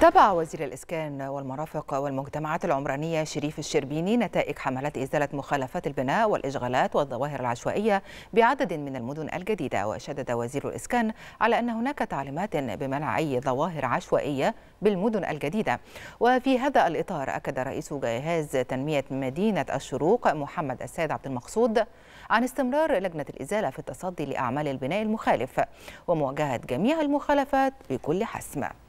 تابع وزير الإسكان والمرافق والمجتمعات العمرانية شريف الشربيني نتائج حملات إزالة مخالفات البناء والإشغالات والظواهر العشوائية بعدد من المدن الجديدة وشدد وزير الإسكان على أن هناك تعليمات بمنع أي ظواهر عشوائية بالمدن الجديدة وفي هذا الإطار أكد رئيس جهاز تنمية مدينة الشروق محمد السيد عبد المقصود عن استمرار لجنة الإزالة في التصدي لأعمال البناء المخالف ومواجهة جميع المخالفات بكل حسم